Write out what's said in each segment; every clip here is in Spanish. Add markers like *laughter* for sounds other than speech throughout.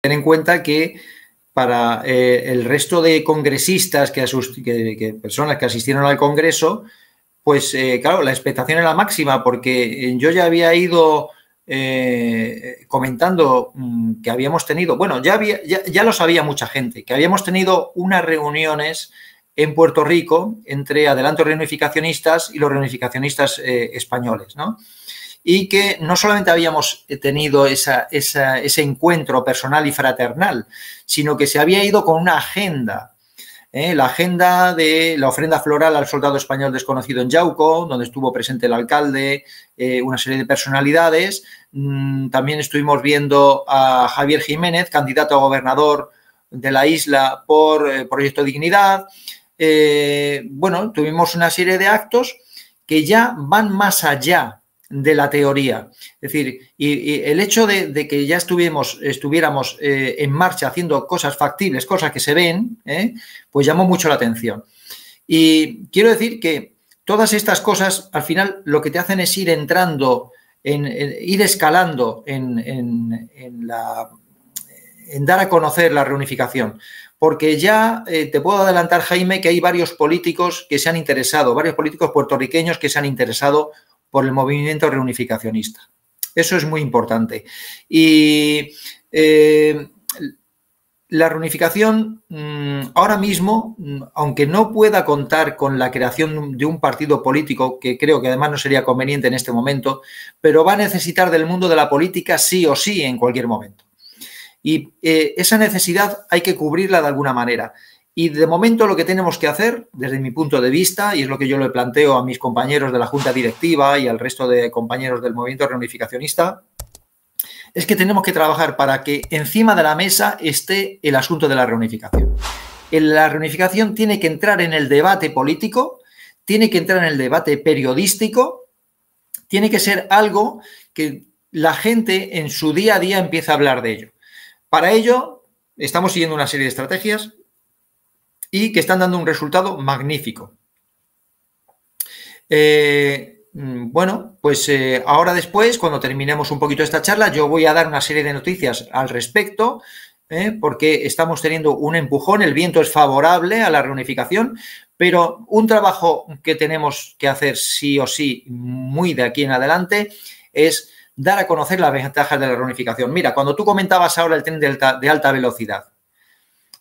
Ten en cuenta que para eh, el resto de congresistas, que, personas que asistieron al Congreso, pues eh, claro, la expectación era máxima porque eh, yo ya había ido comentando mm, que habíamos tenido, bueno, ya, ya, ya, lo sabía mucha gente, que habíamos tenido unas reuniones en Puerto Rico entre adelantos reunificacionistas y los reunificacionistas españoles, ¿no? y que no solamente habíamos eh, tenido ese encuentro personal y fraternal, sino que se había ido con una agenda ¿eh? la agenda de la ofrenda floral al soldado español desconocido en Yauco, donde estuvo presente el alcalde, eh, una serie de personalidades. Mm, también estuvimos viendo a Javier Jiménez, candidato a gobernador de la isla por Proyecto Dignidad. bueno, tuvimos una serie de actos que ya van más allá de la teoría. Es decir, y, el hecho de, que ya estuviéramos, estuviéramos eh, en marcha haciendo cosas factibles, cosas que se ven, ¿eh? pues llamó mucho la atención. Y quiero decir que todas estas cosas, al final, lo que te hacen es ir entrando, ir escalando en, dar a conocer la reunificación porque ya eh, te puedo adelantar, Jaime, que hay varios políticos que se han interesado, varios políticos puertorriqueños que se han interesado por el movimiento reunificacionista. Eso es muy importante. Y eh, la reunificación mm, ahora mismo, mm, aunque no pueda contar con la creación de un partido político, que creo que además no sería conveniente en este momento, pero va a necesitar del mundo de la política sí o sí en cualquier momento. Y eh, esa necesidad hay que cubrirla de alguna manera. Y de momento lo que tenemos que hacer, desde mi punto de vista, y es lo que yo le planteo a mis compañeros de la Junta Directiva y al resto de compañeros del movimiento reunificacionista, es que tenemos que trabajar para que encima de la mesa esté el asunto de la reunificación. La reunificación tiene que entrar en el debate político, tiene que entrar en el debate periodístico, tiene que ser algo que la gente en su día a día empiece a hablar de ello. Para ello, estamos siguiendo una serie de estrategias y que están dando un resultado magnífico. Eh, mm, bueno, pues eh, ahora después, cuando terminemos un poquito esta charla, yo voy a dar una serie de noticias al respecto, eh, porque estamos teniendo un empujón, el viento es favorable a la reunificación, pero un trabajo que tenemos que hacer sí o sí muy de aquí en adelante es dar a conocer las ventajas de la reunificación. Mira, cuando tú comentabas ahora el tren de alta velocidad,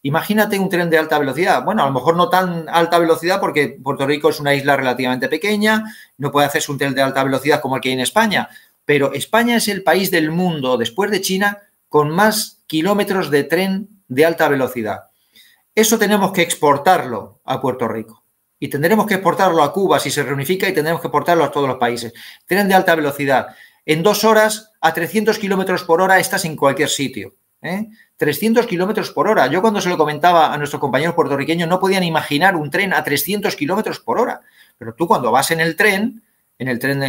Imagínate un tren de alta velocidad. Bueno, a lo mejor no tan alta velocidad porque Puerto Rico es una isla relativamente pequeña, no puede hacerse un tren de alta velocidad como el que hay en España, pero España es el país del mundo, después de China, con más kilómetros de tren de alta velocidad. Eso tenemos que exportarlo a Puerto Rico y tendremos que exportarlo a Cuba si se reunifica y tendremos que exportarlo a todos los países. Tren de alta velocidad. En dos horas, a 300 kilómetros por hora, estás en cualquier sitio. ¿eh? 300 kilómetros por hora. Yo cuando se lo comentaba a nuestros compañeros puertorriqueños no podían imaginar un tren a 300 kilómetros por hora. Pero tú cuando vas en el tren, en el tren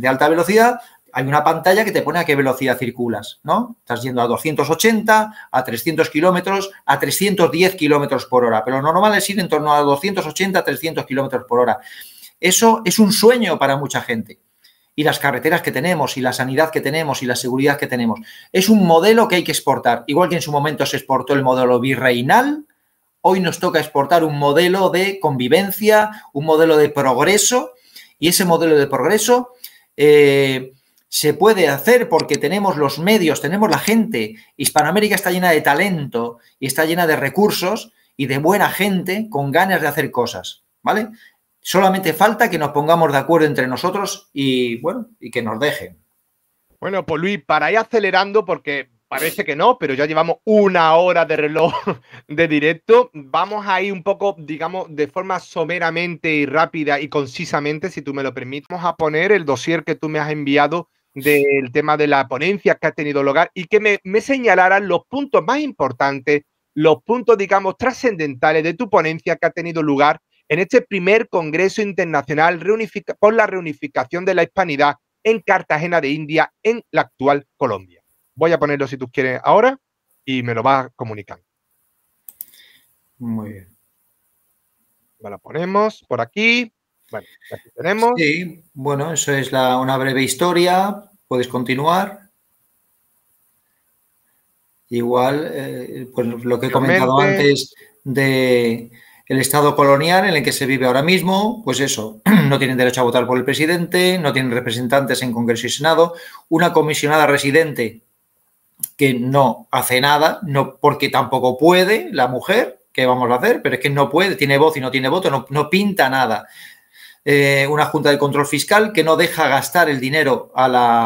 de, alta velocidad, hay una pantalla que te pone a qué velocidad circulas, ¿no? Estás yendo a 280, a 300 kilómetros, a 310 kilómetros por hora, pero lo normal es ir en torno a 280, 300 kilómetros por hora. Eso es un sueño para mucha gente y las carreteras que tenemos y la sanidad que tenemos y la seguridad que tenemos. Es un modelo que hay que exportar. Igual que en su momento se exportó el modelo virreinal, hoy nos toca exportar un modelo de convivencia, un modelo de progreso y ese modelo de progreso... Eh, se puede hacer porque tenemos los medios, tenemos la gente. Hispanoamérica está llena de talento y está llena de recursos y de buena gente con ganas de hacer cosas, ¿vale? Solamente falta que nos pongamos de acuerdo entre nosotros y, bueno, y que nos dejen. Bueno, pues Luis, para ir acelerando, porque parece que no, pero ya llevamos una hora de reloj *laughs* de directo. Vamos a ir un poco, digamos, de forma someramente y rápida y concisamente, si tú me lo permites. a poner el dossier que tú me has enviado del tema de la ponencia que ha tenido lugar y que me, me señalaran los puntos más importantes, los puntos, digamos, trascendentales de tu ponencia que ha tenido lugar en este primer Congreso Internacional por la Reunificación de la Hispanidad en Cartagena de India, en la actual Colombia. Voy a ponerlo si tú quieres ahora y me lo vas comunicando. Muy bien. Bueno, ponemos por aquí. Bueno, tenemos. Sí, bueno, eso es una breve historia. Puedes continuar. Igual, eh, pues lo que he comentado antes de, el Estado colonial en el que se vive ahora mismo, pues eso, *clears throat* no tienen derecho a votar por el presidente, no tienen representantes en Congreso y Senado, una comisionada residente que no hace nada, no porque tampoco puede la mujer, ¿qué vamos a hacer? Pero es que no puede, tiene voz y no tiene voto, no, pinta nada. Eh, una Junta de Control Fiscal que no deja gastar el dinero al,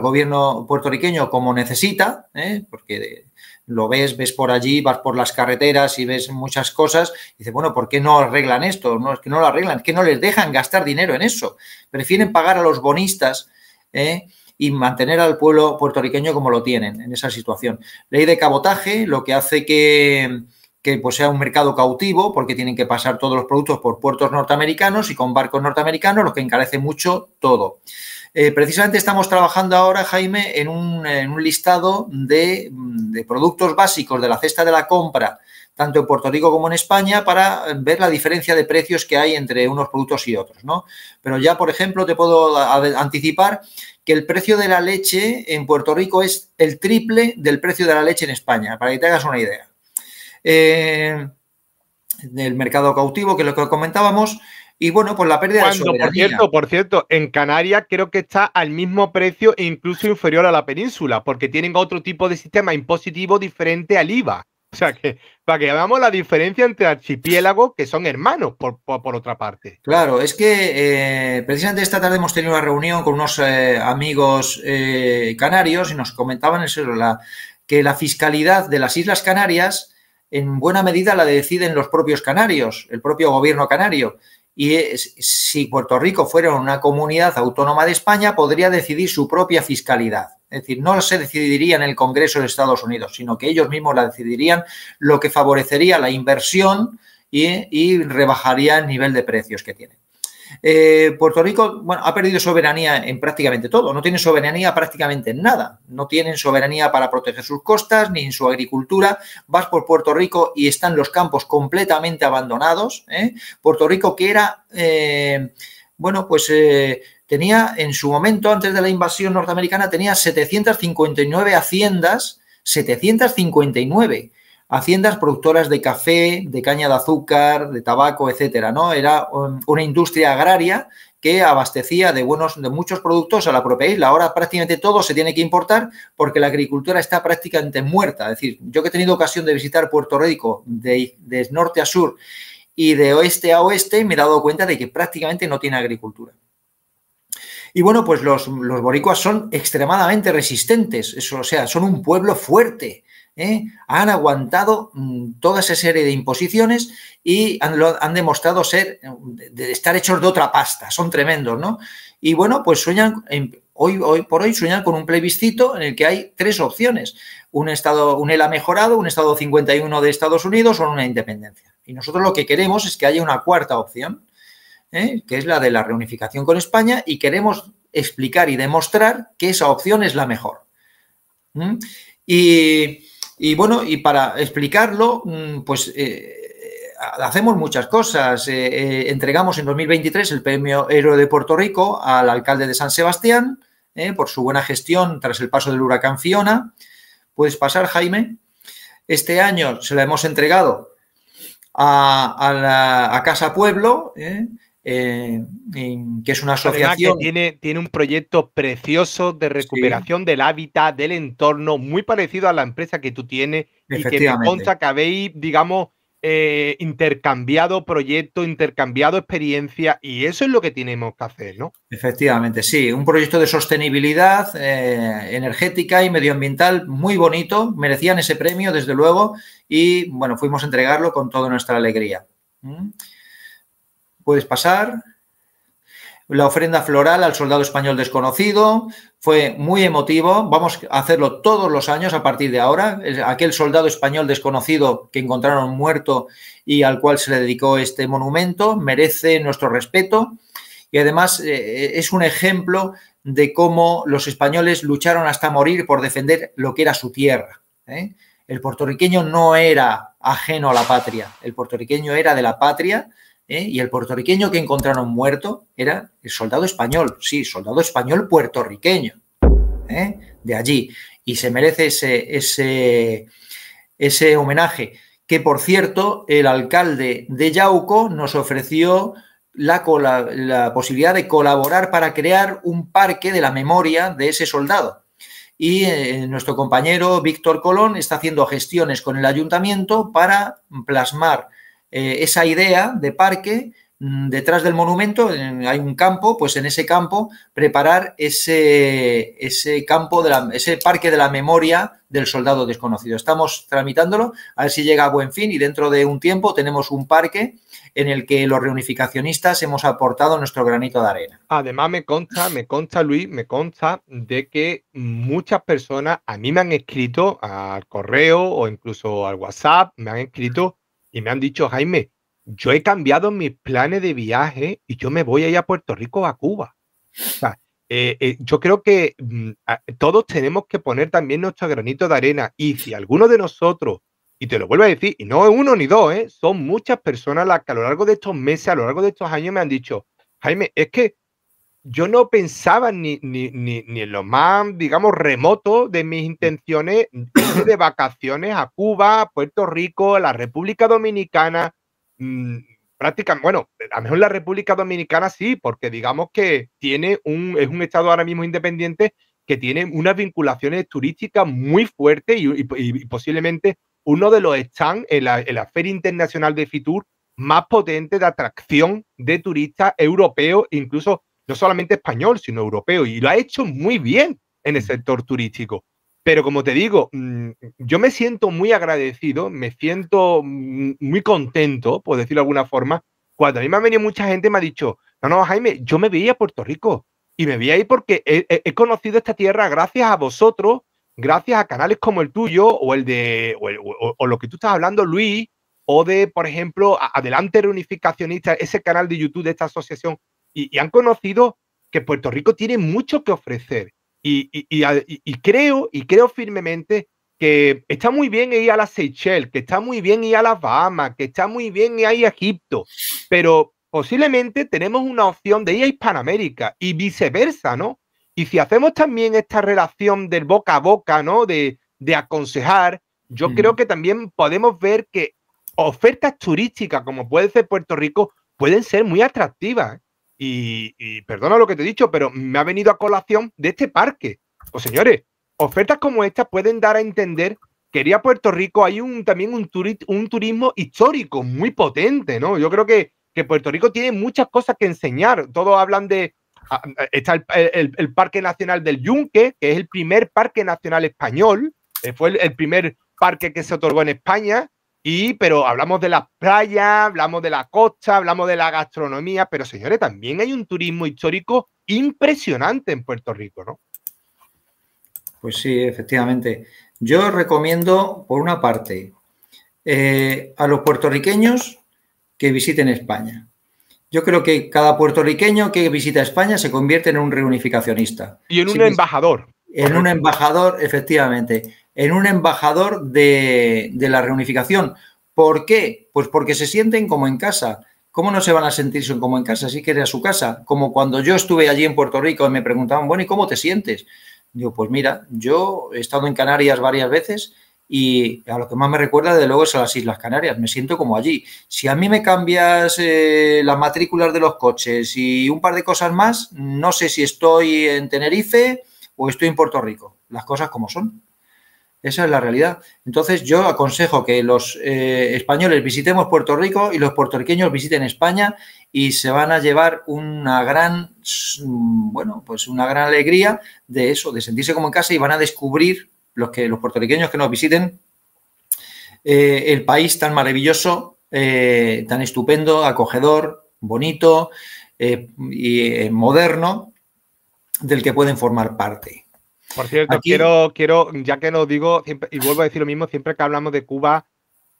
gobierno puertorriqueño como necesita, ¿eh? porque lo ves, ves por allí, vas por las carreteras y ves muchas cosas, y dices, bueno, ¿por qué no arreglan esto? No, es que no lo arreglan, es que no les dejan gastar dinero en eso. Prefieren mm. pagar a los bonistas ¿eh? y mantener al pueblo puertorriqueño como lo tienen en esa situación. Ley de cabotaje, lo que hace que que pues, sea un mercado cautivo, porque tienen que pasar todos los productos por puertos norteamericanos y con barcos norteamericanos, lo que encarece mucho todo. Eh, precisamente estamos trabajando ahora, Jaime, en un, listado de, de, productos básicos de la cesta de la compra, tanto en Puerto Rico como en España, para ver la diferencia de precios que hay entre unos productos y otros, ¿no? Pero ya, por ejemplo, te puedo anticipar que el precio de la leche en Puerto Rico es el triple del precio de la leche en España, para que te hagas una idea. Eh, del mercado cautivo, que es lo que comentábamos. Y bueno, pues la pérdida de soberanía. Por cierto, por cierto, en Canarias creo que está al mismo precio e incluso inferior a la península, porque tienen otro tipo de sistema impositivo diferente al IVA. O sea que, para que veamos la diferencia entre archipiélago que son hermanos, por, otra parte. Claro, es que eh, precisamente esta tarde hemos tenido una reunión con unos eh, amigos canarios y nos comentaban eso, la, que la fiscalidad de las Islas Canarias en buena medida la deciden los propios canarios, el propio gobierno canario. Y si Puerto Rico fuera una comunidad autónoma de España, podría decidir su propia fiscalidad. Es decir, no se decidiría en el Congreso de Estados Unidos, sino que ellos mismos la decidirían, lo que favorecería la inversión y, y rebajaría el nivel de precios que tienen. Eh, Puerto Rico bueno, ha perdido soberanía en prácticamente todo, no tiene soberanía prácticamente en nada, no tienen soberanía para proteger sus costas ni en su agricultura. Vas por Puerto Rico y están los campos completamente abandonados. ¿eh? Puerto Rico que era, eh, bueno, pues tenía en su momento, antes de la invasión norteamericana, tenía 759 haciendas, 759 haciendas productoras de café, de caña de azúcar, de tabaco, etcétera, ¿no? Era una industria agraria que abastecía de buenos de muchos productos a la propia isla. Ahora prácticamente todo se tiene que importar porque la agricultura está prácticamente muerta. Es decir, yo que he tenido ocasión de visitar Puerto Rico de, norte a sur y de oeste a oeste, me he dado cuenta de que prácticamente no tiene agricultura. Y bueno, pues los, boricuas son extremadamente resistentes, eso, o sea, son un pueblo fuerte, ¿eh? han aguantado mm, toda esa serie de imposiciones y han, demostrado ser, mm, de estar hechos de otra pasta, son tremendos, ¿no? Y bueno, pues sueñan, hoy, por hoy sueñan con un plebiscito en el que hay tres opciones, un Estado, un ELA mejorado, un Estado 51 de Estados Unidos o una independencia. Y nosotros lo que queremos es que haya una cuarta opción, ¿eh? que es la de la reunificación con España, y queremos explicar y demostrar que esa opción es la mejor. Y, y bueno, y para explicarlo, mm, pues eh, eh, hacemos muchas cosas. Eh, entregamos en 2023 el premio Héroe de Puerto Rico al alcalde de San Sebastián por su buena gestión tras el paso del huracán Fiona. Puedes pasar, Jaime. Este año se lo hemos entregado a, a Casa Pueblo que es una asociación. Que tiene, tiene un proyecto precioso de recuperación del hábitat, del entorno, muy parecido a la empresa que tú tienes y que me consta que habéis, digamos, eh, intercambiado proyecto, intercambiado experiencia y eso es lo que tenemos que hacer, ¿no? Efectivamente, sí, un proyecto de sostenibilidad eh, energética y medioambiental muy bonito, merecían ese premio desde luego y bueno, fuimos a entregarlo con toda nuestra alegría. ¿Mm? puedes pasar. La ofrenda floral al soldado español desconocido fue muy emotivo. Vamos a hacerlo todos los años a partir de ahora. Aquel soldado español desconocido que encontraron muerto y al cual se le dedicó este monumento merece nuestro respeto y además eh, es un ejemplo de cómo los españoles lucharon hasta morir por defender lo que era su tierra. ¿eh? El puertorriqueño no era ajeno a la patria, el puertorriqueño era de la patria ¿eh? Y el puertorriqueño que encontraron muerto era el soldado español, sí, soldado español puertorriqueño, ¿eh? de allí. Y se merece ese, homenaje. Que por cierto, el alcalde de Yauco nos ofreció la, posibilidad de colaborar para crear un parque de la memoria de ese soldado. Y eh, nuestro compañero Víctor Colón está haciendo gestiones con el ayuntamiento para plasmar eh, esa idea de parque mm, detrás del monumento hay un campo, pues en ese campo preparar ese, ese campo, de la, ese parque de la memoria del soldado desconocido. Estamos tramitándolo, a ver si llega a buen fin y dentro de un tiempo tenemos un parque en el que los reunificacionistas hemos aportado nuestro granito de arena. Además me consta, me consta Luis, me consta de que muchas personas a mí me han escrito al correo o incluso al WhatsApp, me han escrito y me han dicho, Jaime, yo he cambiado mis planes de viaje y yo me voy a ir a Puerto Rico a Cuba. O sea, eh, eh, yo creo que mm, todos tenemos que poner también nuestro granito de arena y si alguno de nosotros, y te lo vuelvo a decir, y no es uno ni dos, ¿eh? son muchas personas las que a lo largo de estos meses, a lo largo de estos años me han dicho, Jaime, es que yo no pensaba ni, ni, en lo más, digamos, remoto de mis mm. intenciones de vacaciones a Cuba, Puerto Rico, la República Dominicana. Mm, prácticamente, bueno, a lo mejor la República Dominicana sí, porque digamos que tiene un, es un estado ahora mismo independiente que tiene unas vinculaciones turísticas muy fuertes y, posiblemente uno de los stands en la, en la Feria Internacional de Fitur más potente de atracción de turistas europeos, incluso no solamente español, sino europeo, y lo ha hecho muy bien en el sector turístico. Pero como te digo, mm, yo me siento muy agradecido, me siento mm, muy contento, por decirlo de alguna forma, cuando a mí me ha venido mucha gente y me ha dicho, no, no, Jaime, yo me veía a Puerto Rico y me veía ahí porque he, conocido esta tierra gracias a vosotros, gracias a canales como el tuyo o el de, lo que tú estás hablando, Luis, o de, por ejemplo, Adelante Reunificacionista, ese canal de YouTube de esta asociación y, han conocido que Puerto Rico tiene mucho que ofrecer. Y, creo, y creo firmemente que está muy bien ir a las Seychelles, que está muy bien ir a las Bahamas, que está muy bien ir a Egipto, pero posiblemente tenemos una opción de ir a Hispanoamérica y viceversa, ¿no? Y si hacemos también esta relación del boca a boca, ¿no? De, aconsejar, yo mm. creo que también podemos ver que ofertas turísticas, como puede ser Puerto Rico, pueden ser muy atractivas. ¿eh? Y, perdona lo que te he dicho, pero me ha venido a colación de este parque. Pues señores, ofertas como esta pueden dar a entender que quería Puerto Rico hay un, también un, turismo histórico muy potente, ¿no? Yo creo que, que, Puerto Rico tiene muchas cosas que enseñar. Todos hablan de... Ah, está el, el, Parque Nacional del Yunque, que es el primer parque nacional español, eh, fue el, primer parque que se otorgó en España, y, pero hablamos de las playas, hablamos de la costa, hablamos de la gastronomía, pero señores, también hay un turismo histórico impresionante en Puerto Rico, ¿no? Pues sí, efectivamente. Yo recomiendo, por una parte, eh, a los puertorriqueños que visiten España. Yo creo que cada puertorriqueño que visita España se convierte en un reunificacionista. Y en un embajador. En un embajador, efectivamente en un embajador de, la reunificación. ¿Por qué? Pues porque se sienten como en casa. ¿Cómo no se van a sentir como en casa? si que a su casa. Como cuando yo estuve allí en Puerto Rico y me preguntaban, bueno, ¿y cómo te sientes? Digo, pues mira, yo he estado en Canarias varias veces y a lo que más me recuerda, de luego, es a las Islas Canarias. Me siento como allí. Si a mí me cambias eh, las matrículas de los coches y un par de cosas más, no sé si estoy en Tenerife o estoy en Puerto Rico. Las cosas como son. Esa es la realidad. Entonces yo aconsejo que los eh, españoles visitemos Puerto Rico y los puertorriqueños visiten España y se van a llevar una gran, mm, bueno, pues una gran alegría de eso, de sentirse como en casa y van a descubrir los que los puertorriqueños que nos visiten eh, el país tan maravilloso, eh, tan estupendo, acogedor, bonito y moderno del que pueden formar parte. Por cierto, quiero, quiero, ya que lo digo, siempre, y vuelvo a decir lo mismo, siempre que hablamos de Cuba,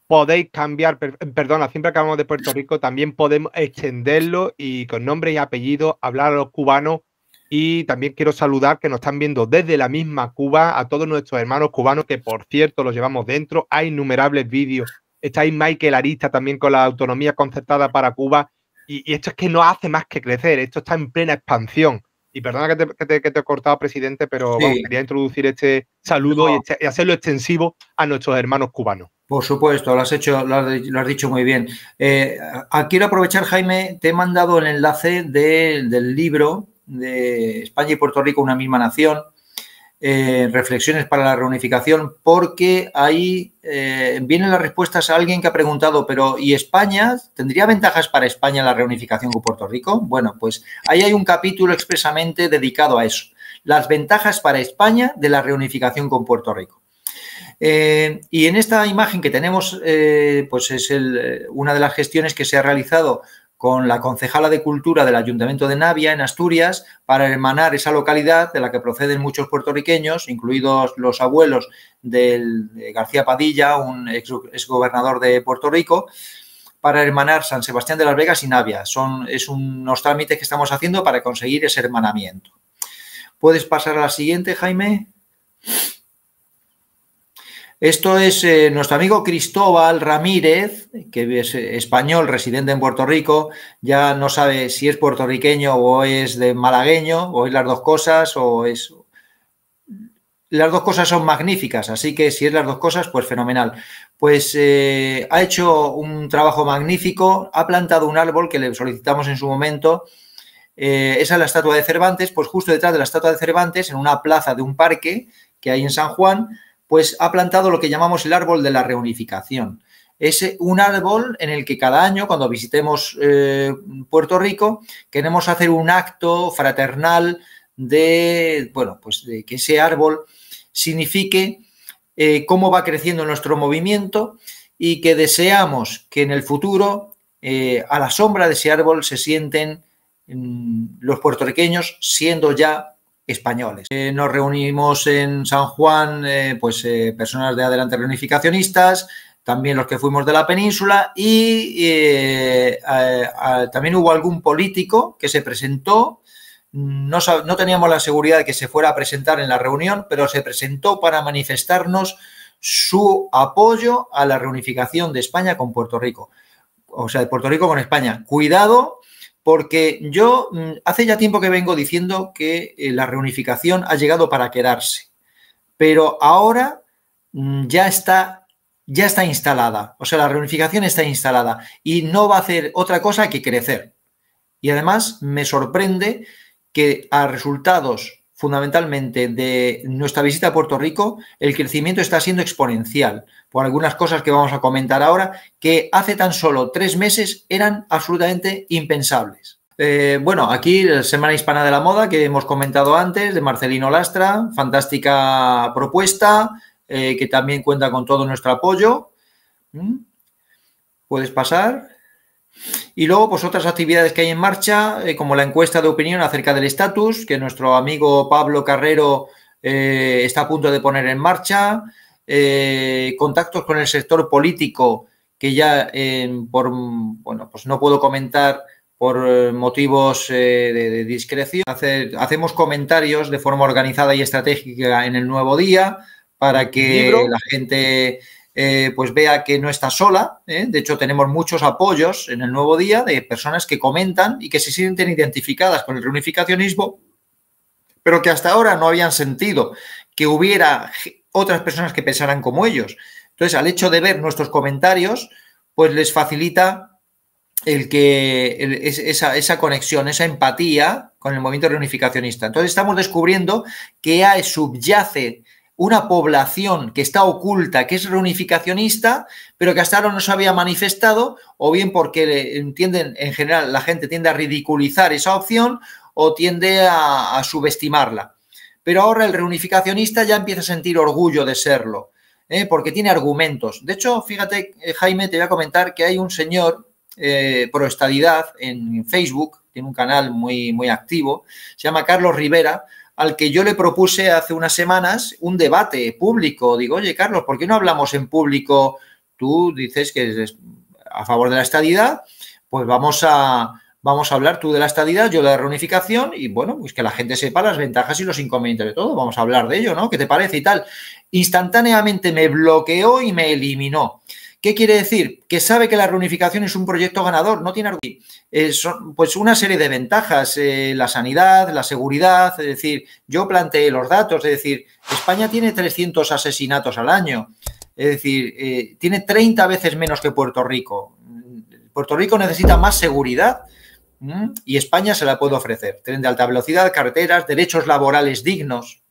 podéis cambiar, perdona, siempre que hablamos de Puerto Rico, también podemos extenderlo y con nombre y apellido hablar a los cubanos. Y también quiero saludar que nos están viendo desde la misma Cuba a todos nuestros hermanos cubanos, que por cierto los llevamos dentro. Hay innumerables vídeos. Está ahí Michael Arista también con la autonomía concertada para Cuba. y esto es que no hace más que crecer, esto está en plena expansión. Y perdona que te, he cortado, presidente, pero quería introducir este saludo este, y, hacerlo extensivo a nuestros hermanos cubanos. Por supuesto, lo has hecho, lo has, dicho muy bien. Eh, quiero aprovechar, Jaime, te he mandado el enlace del libro de España y Puerto Rico, una misma nación, eh, reflexiones para la reunificación, porque ahí eh, vienen las respuestas a alguien que ha preguntado, pero ¿y España? ¿Tendría ventajas para España la reunificación con Puerto Rico? Bueno, pues ahí hay un capítulo expresamente dedicado a eso, las ventajas para España de la reunificación con Puerto Rico. Eh, y en esta imagen que tenemos, pues es una de las gestiones que se ha realizado con la concejala de Cultura del Ayuntamiento de Navia, en Asturias, para hermanar esa localidad de la que proceden muchos puertorriqueños, incluidos los abuelos del García Padilla, un exgobernador de Puerto Rico, para hermanar San Sebastián de las Vegas y Navia. Son es unos trámites que estamos haciendo para conseguir ese hermanamiento. ¿Puedes pasar a la siguiente, Jaime? Esto es eh, nuestro amigo Cristóbal Ramírez, que es eh, español, residente en Puerto Rico. Ya no sabe si es puertorriqueño o es de malagueño, o es las dos cosas, o es... Las dos cosas son magníficas, así que si es las dos cosas, pues fenomenal. Pues eh, ha hecho un trabajo magnífico, ha plantado un árbol que le solicitamos en su momento. esa es la estatua de Cervantes, pues justo detrás de la estatua de Cervantes, en una plaza de un parque que hay en San Juan, pues ha plantado lo que llamamos el árbol de la reunificación. Es eh, un árbol en el que cada año, cuando visitemos eh, Puerto Rico, queremos hacer un acto fraternal de, bueno, pues de que ese árbol signifique eh, cómo va creciendo nuestro movimiento y que deseamos que en el futuro, a la sombra de ese árbol, se sienten mm, los puertorriqueños siendo ya españoles. Eh, nos reunimos en San Juan, eh, pues eh, personas de Adelante Reunificacionistas, también los que fuimos de la península y también hubo algún político que se presentó. no teníamos la seguridad de que se fuera a presentar en la reunión, pero se presentó para manifestarnos su apoyo a la reunificación de España con Puerto Rico. O sea, de Puerto Rico con España. Cuidado porque yo mm, hace ya tiempo que vengo diciendo que eh, la reunificación ha llegado para quedarse, pero ahora mm, ya está, ya está instalada, o sea, la reunificación está instalada y no va a hacer otra cosa que crecer. Y además me sorprende que a resultados fundamentalmente de nuestra visita a Puerto Rico, el crecimiento está siendo exponencial por algunas cosas que vamos a comentar ahora que hace tan solo tres meses eran absolutamente impensables. Eh, bueno, aquí la Semana Hispana de la Moda que hemos comentado antes de Marcelino Lastra, fantástica propuesta eh, que también cuenta con todo nuestro apoyo. ¿Mm? ¿Puedes pasar? Y luego, pues otras actividades que hay en marcha, eh, como la encuesta de opinión acerca del estatus, que nuestro amigo Pablo Carrero eh, está a punto de poner en marcha, eh, contactos con el sector político, que ya por, bueno, pues no puedo comentar por motivos de, discreción. hacemos comentarios de forma organizada y estratégica en el nuevo día para que la gente eh, pues vea que no está sola. ¿eh? De hecho, tenemos muchos apoyos en el nuevo día de personas que comentan y que se sienten identificadas con el reunificacionismo, pero que hasta ahora no habían sentido que hubiera otras personas que pensaran como ellos. Entonces, al hecho de ver nuestros comentarios, pues les facilita el que esa, conexión, esa empatía con el movimiento reunificacionista. Entonces, estamos descubriendo que hay e subyace una población que está oculta, que es reunificacionista, pero que hasta ahora no se había manifestado, o bien porque eh, entienden, en general, la gente tiende a ridiculizar esa opción o tiende a, subestimarla. Pero ahora el reunificacionista ya empieza a sentir orgullo de serlo, ¿eh? porque tiene argumentos. De hecho, fíjate, eh, Jaime, te voy a comentar que hay un señor eh, estadidad, en Facebook, tiene un canal muy, muy activo, se llama Carlos Rivera, al que yo le propuse hace unas semanas un debate público. Digo, oye, Carlos, ¿por qué no hablamos en público? Tú dices que es a favor de la estadidad, pues vamos a, vamos a hablar tú de la estadidad, yo de la reunificación, y bueno, pues que la gente sepa las ventajas y los inconvenientes de todo. Vamos a hablar de ello, ¿no? ¿Qué te parece y tal? Instantáneamente me bloqueó y me eliminó. ¿Qué quiere decir? Que sabe que la reunificación es un proyecto ganador, no tiene eh, pues una serie de ventajas, eh, la sanidad, la seguridad, es decir, yo planteé los datos, es decir, España tiene 300 asesinatos al año, es decir, eh, tiene 30 veces menos que Puerto Rico. Puerto Rico necesita más seguridad y España se la puede ofrecer. Tren de alta velocidad, carreteras, derechos laborales dignos.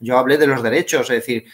Yo hablé de los derechos, es decir,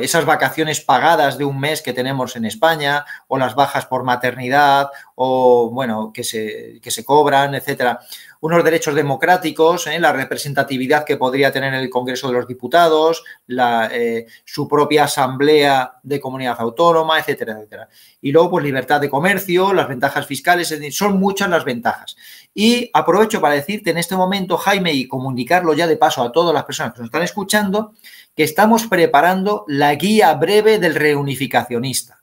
esas vacaciones pagadas de un mes que tenemos en España, o las bajas por maternidad, o bueno, que se, se cobran, etcétera. Unos derechos democráticos, ¿eh? la representatividad que podría tener el Congreso de los Diputados, la, eh, su propia asamblea de comunidad autónoma, etcétera, etcétera. Y luego, pues libertad de comercio, las ventajas fiscales, son muchas las ventajas. Y aprovecho para decirte en este momento, Jaime, y comunicarlo ya de paso a todas las personas que nos están escuchando, que estamos preparando la guía breve del reunificacionista.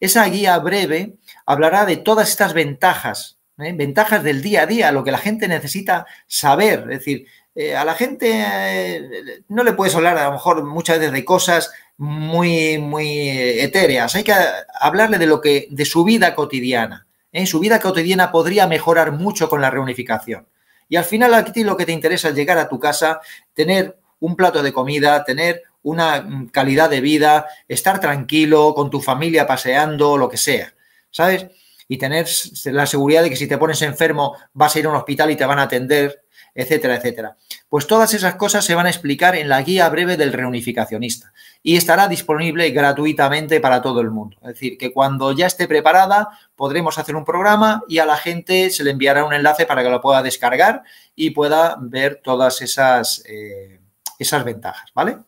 Esa guía breve hablará de todas estas ventajas, ¿eh? ventajas del día a día, lo que la gente necesita saber. Es decir, eh, a la gente eh, no le puedes hablar a lo mejor muchas veces de cosas muy, muy etéreas. Hay que hablarle de lo que, de su vida cotidiana. En Su vida cotidiana podría mejorar mucho con la reunificación. Y al final aquí lo que te interesa es llegar a tu casa, tener un plato de comida, tener una mm, calidad de vida, estar tranquilo, con tu familia paseando, lo que sea, ¿sabes? Y tener la seguridad de que si te pones enfermo vas a ir a un hospital y te van a atender, etcétera, etcétera. Pues todas esas cosas se van a explicar en la guía breve del reunificacionista y estará disponible gratuitamente para todo el mundo. Es decir, que cuando ya esté preparada podremos hacer un programa y a la gente se le enviará un enlace para que lo pueda descargar y pueda ver todas esas... Eh, esas ventajas, ¿vale?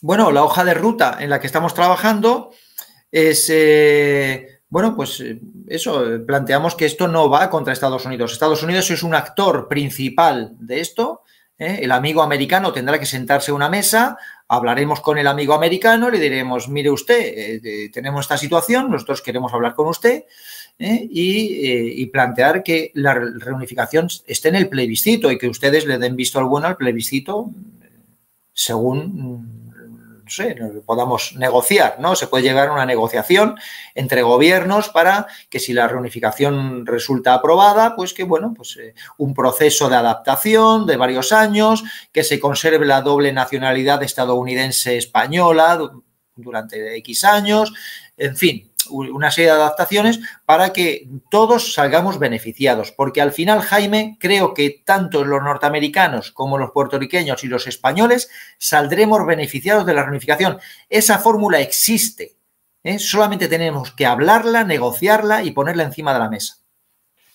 Bueno, la hoja de ruta en la que estamos trabajando es, eh, bueno, pues eh, eso, planteamos que esto no va contra Estados Unidos. Estados Unidos es un actor principal de esto, ¿eh? El amigo americano tendrá que sentarse a una mesa, hablaremos con el amigo americano, le diremos, mire usted, eh, tenemos esta situación, nosotros queremos hablar con usted ¿eh? Y, y, plantear que la reunificación esté en el plebiscito y que ustedes le den visto al bueno al plebiscito según mm, sé, podamos negociar, ¿no? Se puede llegar a una negociación entre gobiernos para que si la reunificación resulta aprobada, pues que, bueno, pues eh, un proceso de adaptación de varios años, que se conserve la doble nacionalidad estadounidense-española durante X años, en fin, una serie de adaptaciones para que todos salgamos beneficiados, porque al final, Jaime, creo que tanto los norteamericanos como los puertorriqueños y los españoles saldremos beneficiados de la reunificación. Esa fórmula existe, ¿eh? solamente tenemos que hablarla, negociarla y ponerla encima de la mesa.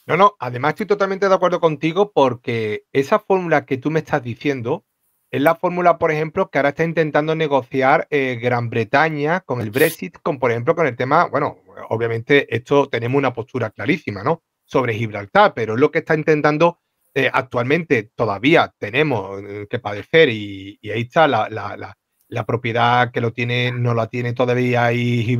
No, no, además estoy totalmente de acuerdo contigo porque esa fórmula que tú me estás diciendo es la fórmula, por ejemplo, que ahora está intentando negociar eh, Gran Bretaña con el Brexit, con, por ejemplo, con el tema, bueno, obviamente esto tenemos una postura clarísima, ¿no? Sobre Gibraltar, pero es lo que está intentando eh, actualmente, todavía tenemos eh, que padecer y, ahí está la, propiedad que lo tiene, no la tiene todavía ahí,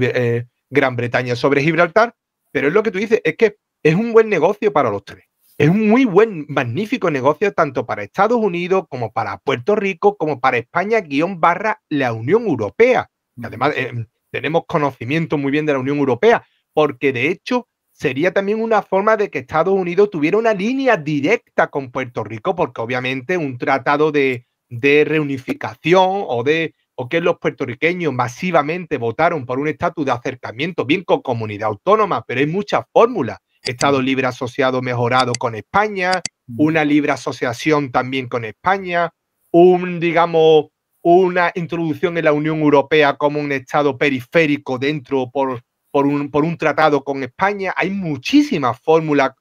Gran Bretaña sobre Gibraltar, pero es lo que tú dices, es que es un buen negocio para los tres. Es un muy buen, magnífico negocio tanto para Estados Unidos como para Puerto Rico, como para España, guión barra la Unión Europea. Y además, eh, tenemos conocimiento muy bien de la Unión Europea, porque de hecho sería también una forma de que Estados Unidos tuviera una línea directa con Puerto Rico, porque obviamente un tratado de, de reunificación o de o que los puertorriqueños masivamente votaron por un estatus de acercamiento, bien con comunidad autónoma, pero hay muchas fórmulas. Estado Libre Asociado mejorado con España, una libre asociación también con España, un, digamos, una introducción en la Unión Europea como un Estado periférico dentro por, por, un, tratado con España. Hay muchísimas fórmulas.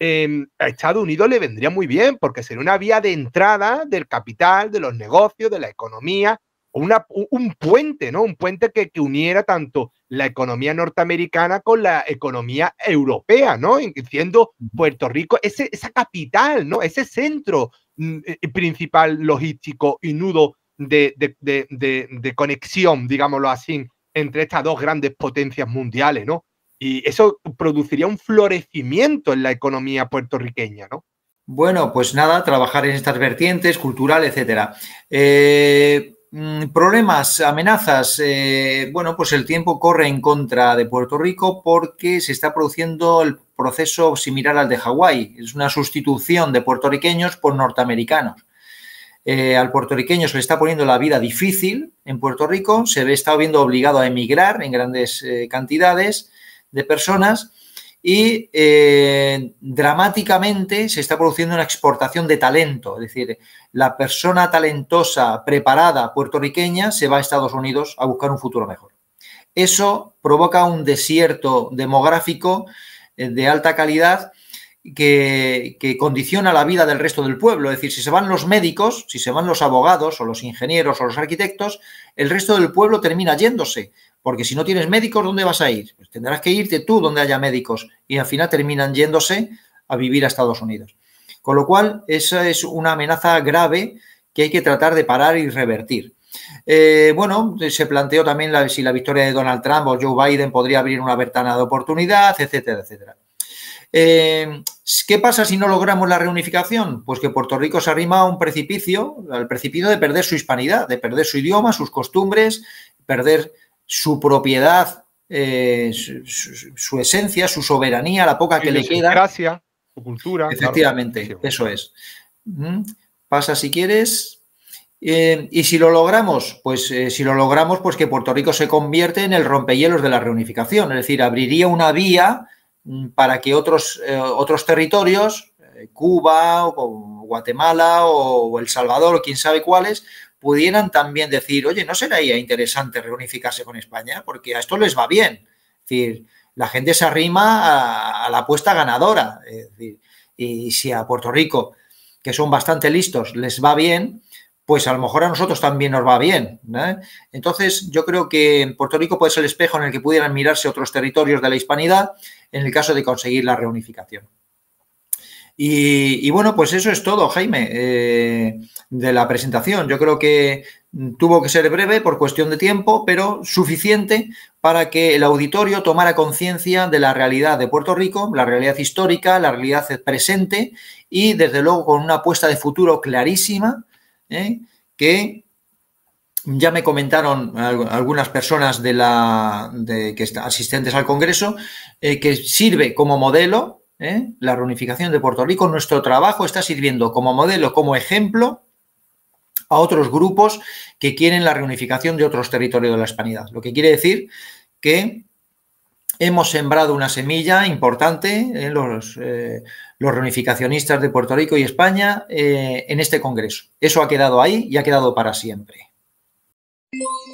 Em, a Estados Unidos le vendría muy bien porque sería una vía de entrada del capital, de los negocios, de la economía, un puente, ¿no? Un puente que, que uniera tanto la economía norteamericana con la economía europea, ¿no? Siendo Puerto Rico ese, esa capital, ¿no? Ese centro mm, eh, principal logístico y nudo de, de, conexión, digámoslo así, entre estas dos grandes potencias mundiales, ¿no? Y eso produciría un florecimiento en la economía puertorriqueña, ¿no? Bueno, pues nada, trabajar en estas vertientes, cultural, etcétera. Eh, Mm, problemas, amenazas. Eh, bueno, pues el tiempo corre en contra de Puerto Rico porque se está produciendo el proceso similar al de Hawái. Es una sustitución de puertorriqueños por norteamericanos. Eh, al puertorriqueño se le está poniendo la vida difícil en Puerto Rico, se ve, está viendo obligado a emigrar en grandes eh, cantidades de personas y eh, dramáticamente se está produciendo una exportación de talento, es decir, la persona talentosa, preparada, puertorriqueña, se va a Estados Unidos a buscar un futuro mejor. Eso provoca un desierto demográfico eh, de alta calidad que, condiciona la vida del resto del pueblo. Es decir, si se van los médicos, si se van los abogados o los ingenieros o los arquitectos, el resto del pueblo termina yéndose. Porque si no tienes médicos, ¿dónde vas a ir? Pues tendrás que irte tú donde haya médicos. Y al final terminan yéndose a vivir a Estados Unidos. Con lo cual, esa es una amenaza grave que hay que tratar de parar y revertir. Eh, bueno, se planteó también si la victoria de Donald Trump o Joe Biden podría abrir una ventana de oportunidad, etcétera, etcétera. Em, ¿Qué pasa si no logramos la reunificación? Pues que Puerto Rico se arrima a un precipicio, al precipicio de perder su hispanidad, de perder su idioma, sus costumbres, perder su propiedad, eh, su, esencia, su soberanía, la poca que le queda. Gracia, su cultura. Efectivamente, eso es. Mm, pasa si quieres. Em, y si lo logramos, pues eh, si lo logramos, pues que Puerto Rico se convierte en el rompehielos de la reunificación, es decir, abriría una vía Mm, para que otros, eh, otros territorios, eh, Cuba o, Guatemala o, El Salvador o quién sabe cuáles, pudieran también decir, oye, ¿no sería interesante reunificarse con España? Porque a esto les va bien. decir, la gente se arrima a, la apuesta ganadora. y si a Puerto Rico, que son bastante listos, les va bien, pues a lo mejor a nosotros también nos va bien. Entonces, yo creo que Puerto Rico puede ser el espejo en el que pudieran mirarse otros territorios de la hispanidad en el caso de conseguir la reunificación. Y, bueno, pues eso es todo, Jaime, eh, de la presentación. Yo creo que tuvo que ser breve por cuestión de tiempo, pero suficiente para que el auditorio tomara conciencia de la realidad de Puerto Rico, la realidad histórica, la realidad presente y, desde luego, con una apuesta de futuro clarísima ¿eh? que ya me comentaron algunas personas de la, que asistentes al Congreso eh, que sirve como modelo ¿eh? la reunificación de Puerto Rico. Nuestro trabajo está sirviendo como modelo, como ejemplo a otros grupos que quieren la reunificación de otros territorios de la Hispanidad. Lo que quiere decir que hemos sembrado una semilla importante, en los, eh, reunificacionistas de Puerto Rico y España, en este Congreso. Eso ha quedado ahí y ha quedado para siempre. you